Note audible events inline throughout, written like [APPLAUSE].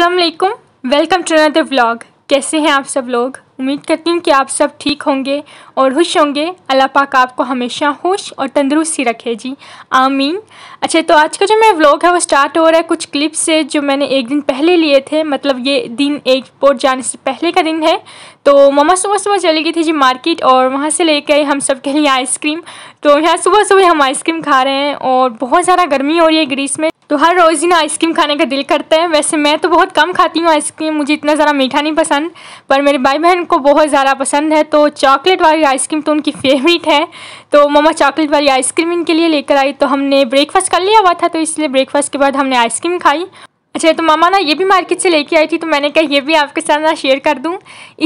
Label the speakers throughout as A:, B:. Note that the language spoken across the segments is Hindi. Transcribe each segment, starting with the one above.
A: असलकुम वेलकम टू अनदर व्लॉग कैसे हैं आप सब लोग उम्मीद करती हूँ कि आप सब ठीक होंगे और खुश होंगे अल्लाह पाक आपको हमेशा खुश और तंदुरुस्ती रखे जी आमीन अच्छा तो आज का जो मेरा व्लॉग है वो स्टार्ट हो रहा है कुछ क्लिप्स से जो मैंने एक दिन पहले लिए थे मतलब ये दिन एयरपोर्ट जाने से पहले का दिन है तो ममा सुबह सुबह चली गई थी जी मार्केट और वहाँ से ले कर हम सब के लिए आइसक्रीम तो यहाँ सुबह सुबह हम आइसक्रीम खा रहे हैं और बहुत ज़्यादा गर्मी हो रही है ग्रीस में तो हर रोज़ ही ना आइसक्रीम खाने का दिल करता है वैसे मैं तो बहुत कम खाती हूँ आइसक्रीम मुझे इतना ज़्यादा मीठा नहीं पसंद पर मेरे भाई बहन को बहुत ज़्यादा पसंद है तो चॉकलेट वाली आइसक्रीम तो उनकी फेवरेट है तो ममा चॉकलेट वाली आइसक्रीम इनके लिए लेकर आई तो हमने ब्रेकफास्ट कर लिया हुआ था तो इसलिए ब्रेकफास्ट के बाद हमने आइसक्रीम खाई अच्छा तो मामा ना ये भी मार्केट से लेके आई थी तो मैंने कहा ये भी आपके साथ ना शेयर कर दूँ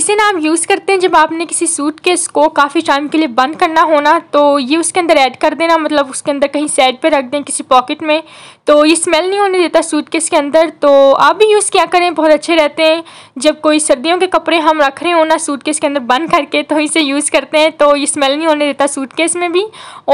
A: इसे ना आप यूज़ करते हैं जब आपने किसी सूट केस को काफ़ी टाइम के लिए बंद करना होना तो ये उसके अंदर ऐड कर देना मतलब उसके अंदर कहीं साइड पे रख दें किसी पॉकेट में तो ये स्मेल नहीं होने देता सूट के के अंदर तो आप भी यूज़ क्या करें बहुत अच्छे रहते हैं जब कोई सर्दियों के कपड़े हम रख रहे हो ना सूट के अंदर बंद करके तो इसे यूज़ करते हैं तो ये स्मेल नहीं होने देता सूट के में भी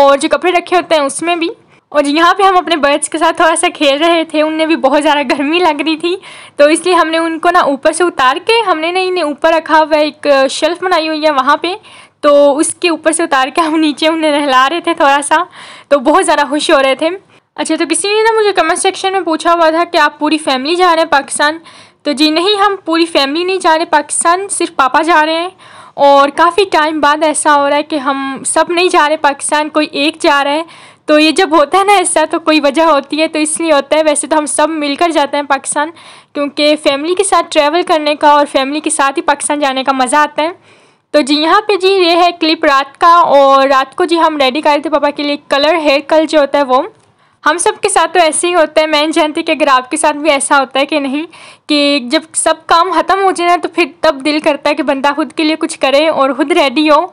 A: और जो कपड़े रखे होते हैं उसमें भी और यहाँ पे हम अपने बर्ड्स के साथ थोड़ा सा खेल रहे थे उन्हें भी बहुत ज़्यादा गर्मी लग रही थी तो इसलिए हमने उनको ना ऊपर से उतार के हमने ना इन्हें ऊपर रखा हुआ एक शेल्फ़ बनाई हुई है वहाँ पे तो उसके ऊपर से उतार के हम नीचे उन्हें नहला रहे थे थोड़ा सा तो बहुत ज़्यादा खुश हो रहे थे अच्छा तो किसी ने ना मुझे कमेंट सेक्शन में पूछा हुआ था कि आप पूरी फैमिली जा रहे हैं पाकिस्तान तो जी नहीं हम पूरी फैमिली नहीं जा रहे पाकिस्तान सिर्फ पापा जा रहे हैं और काफ़ी टाइम बाद ऐसा हो रहा है कि हम सब नहीं जा रहे पाकिस्तान कोई एक जा रहा है तो ये जब होता है ना ऐसा तो कोई वजह होती है तो इसलिए होता है वैसे तो हम सब मिलकर जाते हैं पाकिस्तान क्योंकि फैमिली के साथ ट्रैवल करने का और फैमिली के साथ ही पाकिस्तान जाने का मज़ा आता है तो जी यहाँ पे जी ये है क्लिप रात का और रात को जी हम रेडी कर रहे थे पापा के लिए कलर हेयर कल जो होता है वो हम सब के साथ तो ऐसे ही होता है मैं जानती कि अगर आपके साथ भी ऐसा होता है कि नहीं कि जब सब काम ख़त्म हो जाए ना तो फिर तब दिल करता है कि बंदा खुद के लिए कुछ करे और खुद रेडी हो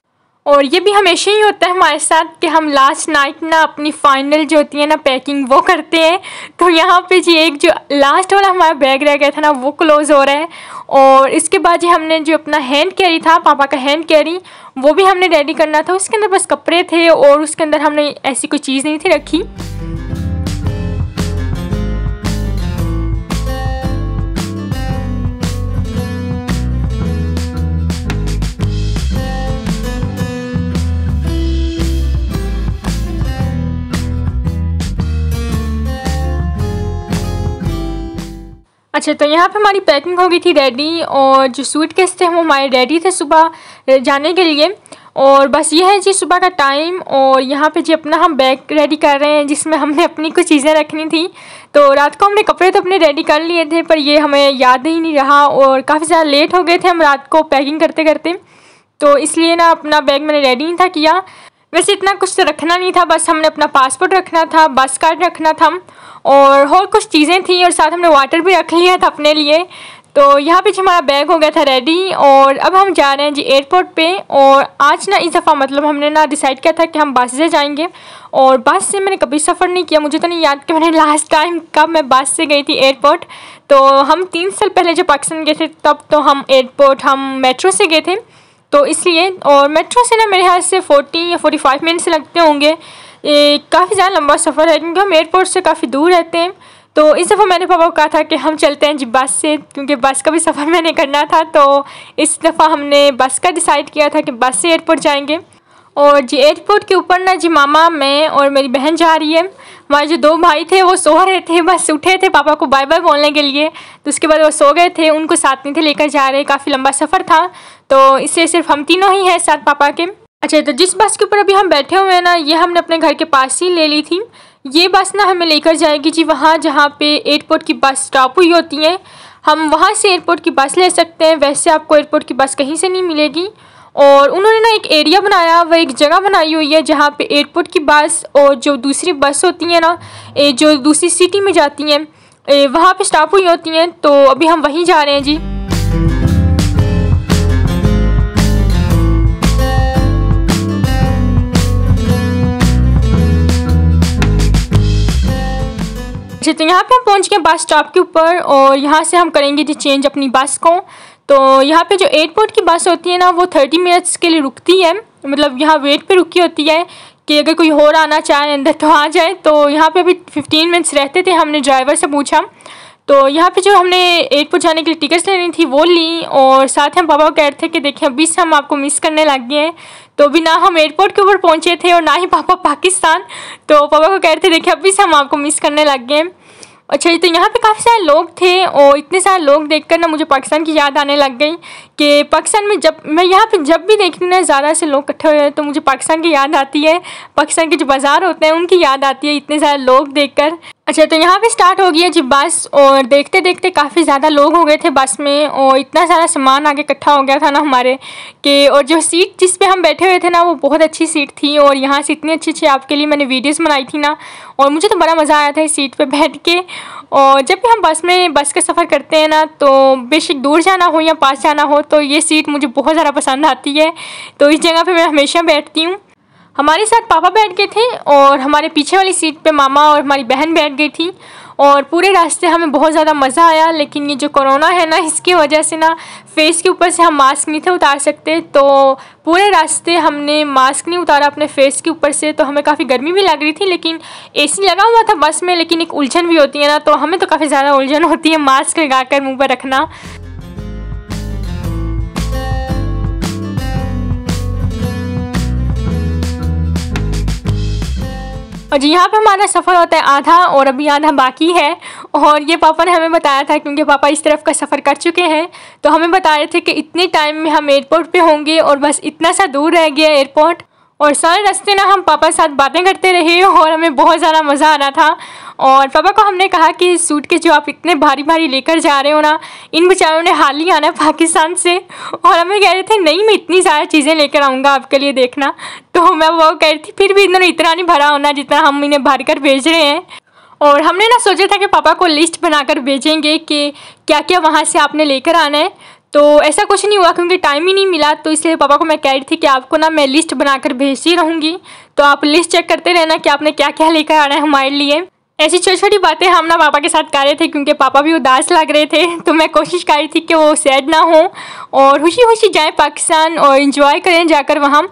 A: और ये भी हमेशा ही होता है हमारे साथ कि हम लास्ट नाइट ना अपनी फाइनल जो होती है ना पैकिंग वो करते हैं तो यहाँ पे जी एक जो लास्ट वाला हमारा बैग रह गया था ना वो क्लोज़ हो रहा है और इसके बाद जी हमने जो अपना हैंड कैरी था पापा का हैंड कैरी वो भी हमने रेडी करना था उसके अंदर बस कपड़े थे और उसके अंदर हमने ऐसी कोई चीज़ नहीं थी रखी अच्छा तो यहाँ पे हमारी पैकिंग हो गई थी रेडी और जो सूट केस थे वो हमारे रेडी थे सुबह जाने के लिए और बस ये है जी सुबह का टाइम और यहाँ पे जी अपना हम बैग रेडी कर रहे हैं जिसमें हमने अपनी कुछ चीज़ें रखनी थी तो रात को हमने कपड़े तो अपने रेडी कर लिए थे पर ये हमें याद ही नहीं रहा और काफ़ी ज़्यादा लेट हो गए थे हम रात को पैकिंग करते करते तो इसलिए ना अपना बैग मैंने रेडी नहीं था किया वैसे इतना कुछ तो रखना नहीं था बस हमने अपना पासपोर्ट रखना था बस कार्ड रखना था और और कुछ चीज़ें थी और साथ हमने वाटर भी रख लिया था अपने लिए तो यहाँ पे हमारा बैग हो गया था रेडी और अब हम जा रहे हैं जी एयरपोर्ट पे और आज ना इस दफ़ा मतलब हमने ना डिसाइड किया था कि हम बस से जाएंगे और बस से मैंने कभी सफ़र नहीं किया मुझे तो नहीं याद कि मैंने लास्ट [LAUGHS] टाइम कब मैं बस से गई थी एयरपोर्ट तो हम तीन साल पहले जब पाकिस्तान गए थे तब तो हम एयरपोर्ट हम मेट्रो से गए थे तो इसलिए और मेट्रो से ना मेरे ख्याल से फोर्टी या फाइव मिनट्स लगते होंगे काफ़ी ज़्यादा लंबा सफ़र है क्योंकि हम एयरपोर्ट से काफ़ी दूर रहते हैं तो इस दफ़ा मैंने पापा को कहा था कि हम चलते हैं जी बस से क्योंकि बस का भी सफ़र मैंने करना था तो इस दफ़ा हमने बस का डिसाइड किया था कि बस से एयरपोर्ट जाएंगे और जी एयरपोर्ट के ऊपर ना जी मामा मैं और मेरी बहन जा रही है हमारे जो दो भाई थे वो सो रहे थे बस उठे थे पापा को बाय बाय बोलने के लिए तो उसके बाद वो सो गए थे उनको साथ नहीं थे लेकर जा रहे काफ़ी लंबा सफ़र था तो इससे सिर्फ हम तीनों ही हैं साथ पापा के अच्छा तो जिस बस के ऊपर अभी हम बैठे हुए हैं ना ये हमने अपने घर के पास ही ले ली थी ये बस ना हमें लेकर जाएगी जी वहाँ जहाँ पे एयरपोर्ट की बस स्टॉप हुई होती है हम वहाँ से एयरपोर्ट की बस ले सकते हैं वैसे आपको एयरपोर्ट की बस कहीं से नहीं मिलेगी और उन्होंने ना एक एरिया बनाया वह एक जगह बनाई हुई है जहाँ पे एयरपोर्ट की बस और जो दूसरी बस होती है ना जो दूसरी सिटी में जाती हैं वहाँ पे स्टॉप हुई होती हैं तो अभी हम वहीं जा रहे हैं जी अच्छे तो यहाँ पे हम पहुँच गए बस स्टॉप के ऊपर और यहाँ से हम करेंगे जी चेंज अपनी बस को तो यहाँ पे जो एयरपोर्ट की बस होती है ना वो थर्टी मिनट्स के लिए रुकती है मतलब यहाँ वेट पे रुकी होती है कि अगर कोई और आना चाहे अंदर तो आ जाए तो यहाँ पे अभी फिफ्टीन मिनट्स रहते थे हमने ड्राइवर से पूछा तो यहाँ पे जो हमने एयरपोर्ट जाने के लिए टिकट्स लेनी थी वो ली और साथ हम पापा कह रहे थे कि देखें अभी से हम आपको मिस करने लग गए हैं तो भी ना हम एयरपोर्ट के ऊपर पहुंचे थे और ना ही पापा पाकिस्तान तो पापा को कह रहे थे देखिए अभी से हम आपको मिस करने लग गए अच्छा जी तो यहाँ पे काफ़ी सारे लोग थे और इतने सारे लोग देखकर ना मुझे पाकिस्तान की याद आने लग गई कि पाकिस्तान में जब मैं यहाँ पे जब भी देखती ना ज़्यादा से लोग इकट्ठे हुए हैं तो मुझे पाकिस्तान की याद आती है पाकिस्तान के जो बाज़ार होते हैं उनकी याद आती है इतने सारे लोग देखकर अच्छा तो यहाँ पे स्टार्ट हो गया जी बस और देखते देखते काफ़ी ज़्यादा लोग हो गए थे बस में और इतना सारा सामान आगे इकट्ठा हो गया था ना हमारे कि और जो सीट जिस पे हम बैठे हुए थे ना वो बहुत अच्छी सीट थी और यहाँ से इतनी अच्छी अच्छी आपके लिए मैंने वीडियोस बनाई थी ना और मुझे तो बड़ा मज़ा आया था इस सीट पर बैठ के और जब भी हम बस में बस का सफ़र करते हैं ना तो बेशक दूर जाना हो या पास जाना हो तो ये सीट मुझे बहुत ज़्यादा पसंद आती है तो इस जगह पर मैं हमेशा बैठती हूँ हमारे साथ पापा बैठ गए थे और हमारे पीछे वाली सीट पे मामा और हमारी बहन बैठ गई थी और पूरे रास्ते हमें बहुत ज़्यादा मज़ा आया लेकिन ये जो कोरोना है ना इसकी वजह से ना फेस के ऊपर से हम मास्क नहीं थे उतार सकते तो पूरे रास्ते हमने मास्क नहीं उतारा अपने फेस के ऊपर से तो हमें काफ़ी गर्मी भी लग रही थी लेकिन एसी लगा हुआ था बस में लेकिन एक उलझन भी होती है ना तो हमें तो काफ़ी ज़्यादा उलझन होती है मास्क लगा कर मुँह पर रखना और जी यहाँ पर हमारा सफ़र होता है आधा और अभी आधा बाकी है और ये पापा ने हमें बताया था क्योंकि पापा इस तरफ का सफ़र कर चुके हैं तो हमें बता रहे थे कि इतने टाइम में हम एयरपोर्ट पे होंगे और बस इतना सा दूर रह गया एयरपोर्ट और सारे रास्ते ना हम पापा के साथ बातें करते रहे और हमें बहुत ज़्यादा मज़ा आ रहा था और पापा को हमने कहा कि सूट के जो आप इतने भारी भारी लेकर जा रहे हो ना इन बेचारों ने हाल ही आना पाकिस्तान से और हमें कह रहे थे नहीं मैं इतनी सारी चीज़ें लेकर आऊँगा आपके लिए देखना तो मैं वो कह रही थी फिर भी इन्होंने इतना नहीं भरा होना जितना हम इन्हें भर कर भेज रहे हैं और हमने ना सोचा था कि पापा को लिस्ट बनाकर भेजेंगे कि क्या क्या वहाँ से आपने लेकर आना है तो ऐसा कुछ नहीं हुआ क्योंकि टाइम ही नहीं मिला तो इसलिए पापा को मैं कह रही थी कि आपको ना मैं लिस्ट बनाकर भेजती रहूँगी तो आप लिस्ट चेक करते रहना कि आपने क्या क्या लेकर आना है हमारे लिए ऐसी छोटी छोटी बातें हम ना पापा के साथ कर रहे थे क्योंकि पापा भी उदास लग रहे थे तो मैं कोशिश कर रही थी कि वो सैड ना हो और खुशी खुशी जाएँ पाकिस्तान और इन्जॉय करें जाकर वहाँ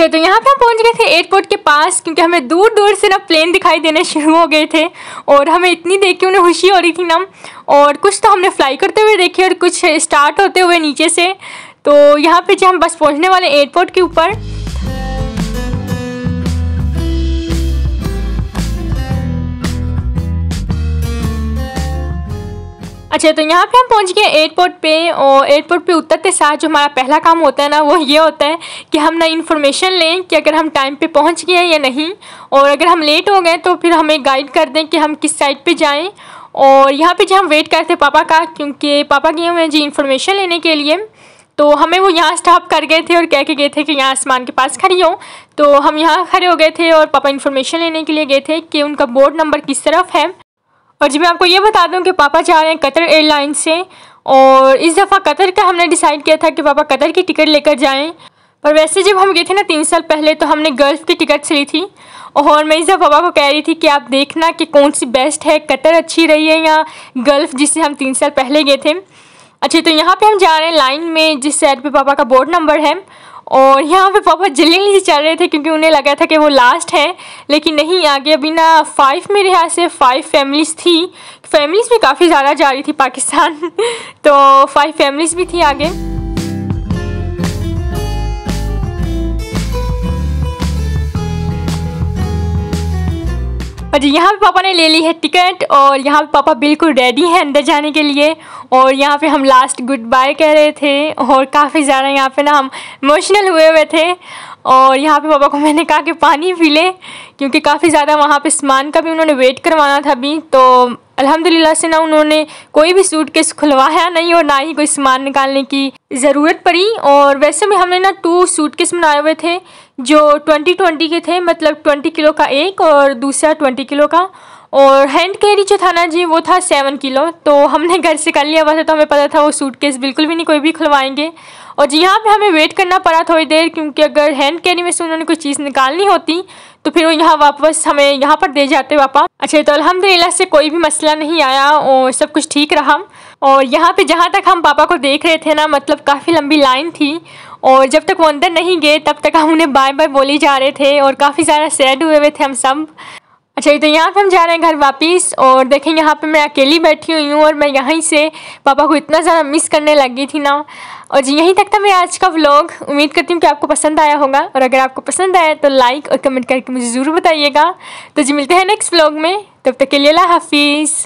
A: अच्छा तो यहाँ पे हम पहुँच गए थे एयरपोर्ट के पास क्योंकि हमें दूर दूर से ना प्लेन दिखाई देने शुरू हो गए थे और हमें इतनी देख के उन्हें खुशी हो रही थी ना और कुछ तो हमने फ्लाई करते हुए देखे और कुछ स्टार्ट होते हुए नीचे से तो यहाँ पे जब हम बस पहुँचने वाले एयरपोर्ट के ऊपर अच्छा तो यहाँ पे हम पहुँच गए एयरपोर्ट पे और एयरपोर्ट पे के साथ जो हमारा पहला काम होता है ना वो ये होता है कि हम ना इन्फॉर्मेशन लें कि अगर हम टाइम पे पहुँच गए या नहीं और अगर हम लेट हो गए तो फिर हमें गाइड कर दें कि हम किस साइड पे जाएं और यहाँ पे जो हम वेट करते पापा का क्योंकि पापा गए हुए हैं जी इन्फॉर्मेशन लेने के लिए तो हमें वो यहाँ स्टॉप कर गए थे और कह के गए थे कि यहाँ आसमान के पास खड़ी हो तो हम यहाँ खड़े हो गए थे और पापा इन्फॉर्मेशन लेने के लिए गए थे कि उनका बोर्ड नंबर किस तरफ है और जी मैं आपको ये बता दूं कि पापा जा रहे हैं कतर एयरलाइन से और इस दफ़ा कतर का हमने डिसाइड किया था कि पापा कतर की टिकट लेकर जाएं पर वैसे जब हम गए थे ना तीन साल पहले तो हमने गर्ल्स की टिकट्स ली थी और मैं इस दफ़ा पापा को कह रही थी कि आप देखना कि कौन सी बेस्ट है कतर अच्छी रही है या गल्फ जिससे हम तीन साल पहले गए थे अच्छा तो यहाँ पे हम जा रहे हैं लाइन में जिस साइड पे पापा का बोर्ड नंबर है और यहाँ पे पापा जल्दी से चल रहे थे क्योंकि उन्हें लगा था कि वो लास्ट है लेकिन नहीं आगे अभी ना फाइव मेरे यहाँ से फाइव फैमिलीज थी फैमिलीज़ भी काफ़ी ज़्यादा जा रही थी पाकिस्तान [LAUGHS] तो फाइव फैमिलीज़ भी थी आगे और यहाँ पे पापा ने ले ली है टिकट और यहाँ पे पापा बिल्कुल रेडी हैं अंदर जाने के लिए और यहाँ पे हम लास्ट गुड बाय कह रहे थे और काफ़ी ज़्यादा यहाँ पे ना हम इमोशनल हुए हुए थे और यहाँ पे पापा को मैंने कहा कि पानी पी लें क्योंकि काफ़ी ज़्यादा वहाँ पे सामान का भी उन्होंने वेट करवाना था अभी तो अल्हम्दुलिल्लाह से ना उन्होंने कोई भी सूट केस खुलवाया नहीं और ना ही कोई सामान निकालने की ज़रूरत पड़ी और वैसे भी हमने ना टू सूट केस बनाए हुए थे जो ट्वेंटी ट्वेंटी के थे मतलब ट्वेंटी किलो का एक और दूसरा ट्वेंटी किलो का और हैंड कैरी जो था ना जी वो था सेवन किलो तो हमने घर से कर लिया हुआ था तो हमें पता था वो सूट केस बिल्कुल भी नहीं कोई भी खुलवाएंगे और जी यहाँ पे हमें वेट करना पड़ा थोड़ी देर क्योंकि अगर हैंड कैरी में से उन्होंने कोई चीज़ निकालनी होती तो फिर वो यहाँ वापस हमें यहाँ पर दे जाते पापा अच्छा तो अलहमदिल्ला से कोई भी मसला नहीं आया और सब कुछ ठीक रहा और यहाँ पर जहाँ तक हम पापा को देख रहे थे ना मतलब काफ़ी लंबी लाइन थी और जब तक वो अंदर नहीं गए तब तक हम उन्हें बाय बाय बोली जा रहे थे और काफ़ी ज़्यादा सैड हुए हुए थे हम सब अच्छा ये तो यहाँ पे हम जा रहे हैं घर वापस और देखें यहाँ पे मैं अकेली बैठी हुई हूँ और मैं यहीं से पापा को इतना ज़्यादा मिस करने लगी थी ना और जी यहीं तक था मेरा आज का व्लॉग उम्मीद करती हूँ कि आपको पसंद आया होगा और अगर आपको पसंद आया तो लाइक और कमेंट करके मुझे ज़रूर बताइएगा तो जी मिलते हैं नेक्स्ट व्लॉग में तब तक के लिए हाफिज़